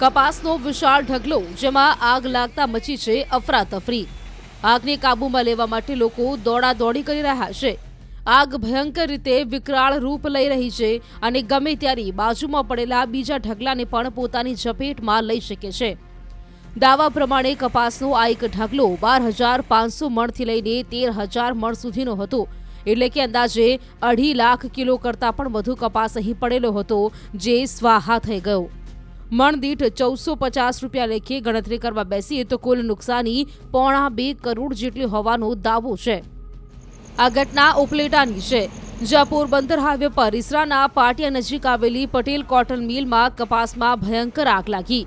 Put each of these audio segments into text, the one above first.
કપાસનો વિશાળ ઢગલો જેમાં આગ લાગતા મચી છે અફરાતફરી આગને કાબૂમાં લેવા માટે લોકો દોડાદોડી કરી રહ્યા છે આગ ભયંકર રીતે વિકરાળ રૂપ લઈ રહી છે અને ગમે ત્યારે બાજુમાં પડેલા બીજા ઢગલાને પણ પોતાની ઝપેટમાં લઈ શકે છે દાવા પ્રમાણે કપાસનો આ એક ઢગલો બાર હજાર પાંચસો મણથી લઈને તેર હજાર મણ સુધીનો હતો એટલે કે અંદાજે અઢી લાખ કિલો કરતાં પણ વધુ કપાસ અહીં પડેલો હતો જે સ્વાહા થઈ ગયો મણદીઠ ચૌદસો પચાસ રૂપિયા લેખે ગણતરી કરવા બેસીએ તો કુલ નુકસાની પોણા બે કરોડ જેટલી હોવાનો દાવો છે આ ઘટના ઉપલેટાની છે જ્યાં પોરબંદર હાઈવે પર ઈસરાના પાટિયા નજીક આવેલી પટેલ કોટન મિલમાં કપાસમાં ભયંકર આગ લાગી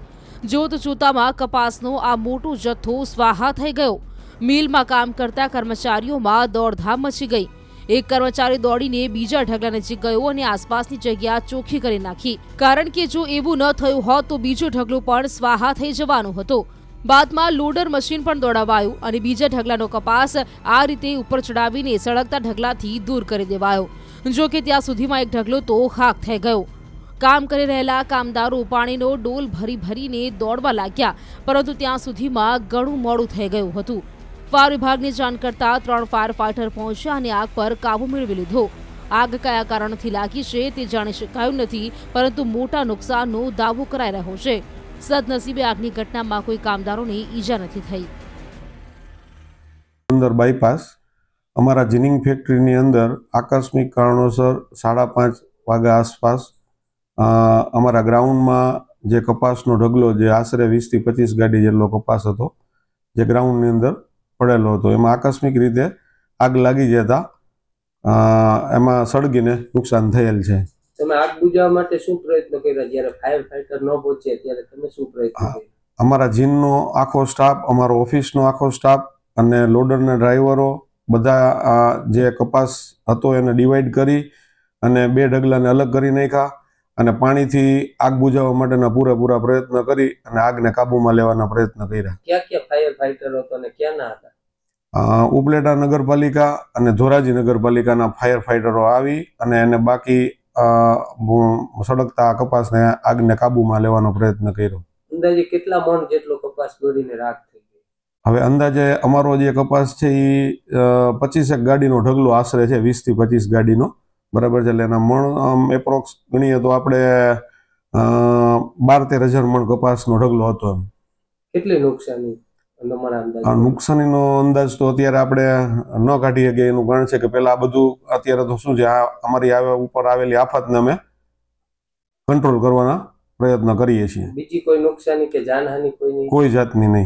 જોત જોતામાં કપાસનો આ મોટો જથ્થો સ્વાહા થઈ ગયો મિલમાં કામ કરતા કર્મચારીઓમાં દોડધામ મચી ગઈ એક કર્મચારી દોડીને બીજા ઢગલા નજીક ગયો અને આસપાસની જગ્યા ચોખ્ખી કરી નાખી કારણ કે જો એવું ન થયું હોત તો બીજો ઢગલો પણ સ્વાહા થઈ જવાનો હતો બાદમાં લોડર મશીન પણ દોડાવાયું અને બીજા ઢગલાનો કપાસ આ રીતે ઉપર ચડાવીને સળગતા ઢગલાથી દૂર કરી દેવાયો જો કે ત્યાં સુધીમાં એક ઢગલો તો ખાક થઈ ગયો કામ કરી રહેલા કામદારો પાણીનો ડોલ ભરી ભરીને દોડવા લાગ્યા પરંતુ ત્યાં સુધીમાં ઘણું મોડું થઈ ગયું હતું ફાયર વિભાગની જાણ કરતા ત્રણ ફાયર ફાઈટર પહોંચ્યા અને આગ પર કાબુ મેળવી લીધો આગ કયા કારણથી લાગી છે તે જાણી શકાયું નથી પરંતુ મોટા નુકસાનનો દાવો કરાઈ રહ્યો છે સદનસીબે આગની ઘટનામાં કોઈ કામદારોને ઈજા નથી થઈ અંદર બાયપાસ અમારા જીનિંગ ફેક્ટરીની અંદર આકસ્મિક કારણોસર સાડા પાંચ વાગ્યા આસપાસ અમારા ગ્રાઉન્ડમાં જે કપાસનો ઢગલો જે આશરે વીસથી પચીસ ગાડી જેટલો કપાસ હતો જે ગ્રાઉન્ડની અંદર પડેલો હતો એમાં આકસ્મિક રીતે આગ લાગી જતા એમાં સળગીને નુકસાન થયેલ છે તમે આગ બુજાવવા માટે તમે શું અમારા જીમનો આખો સ્ટાફ અમારો ઓફિસનો આખો સ્ટાફ અને લોડરના ડ્રાઈવરો બધા જે કપાસ હતો એને ડિવાઈડ કરી અને બે ઢગલાને અલગ કરી નાખ્યા અને પાણીથી આગ બુજાવવા માટેના પૂરેપૂરા પ્રયત્ન કરી અને આગને કાબુમાં લેવાના પ્રયત્ન કર્યા ક્યાં ક્યાં ફાયર ફાઈટરો હતા અને ક્યાં ના હતા ઉપલેટા નગરપાલિકા અને ધોરાજી નગરપાલિકાના ફાયર ફાઇટરો આવી અને એને બાકી સળગતા કપાસને આગને કાબુમાં લેવાનો પ્રયત્ન કર્યો અંદાજે કેટલા મણ જેટલો કપાસ દોડીને રાખ હવે અંદાજે અમારો જે કપાસ છે એ પચીસેક ગાડીનો ઢગલો આશરે છે વીસથી પચીસ ગાડીનો બરાબર છે એટલે એના મણ એપ્રોક્સ ગણીએ તો આપણે બાર તેર હજાર મણ કપાસનો ઢગલો હતો એમ કેટલી નુકસાની આ નુકસાનીનો અંદાજ તો અત્યારે આપણે ન કાઢીએ કે એનું કારણ છે કે પહેલાં આ બધું અત્યારે તો શું છે આ અમારી આવે ઉપર આવેલી આફતને અમે કંટ્રોલ કરવાના પ્રયત્ન કરીએ છીએ બીજી કોઈ નુકસાની કે જાનહાનિ કોઈ કોઈ જાતની નહીં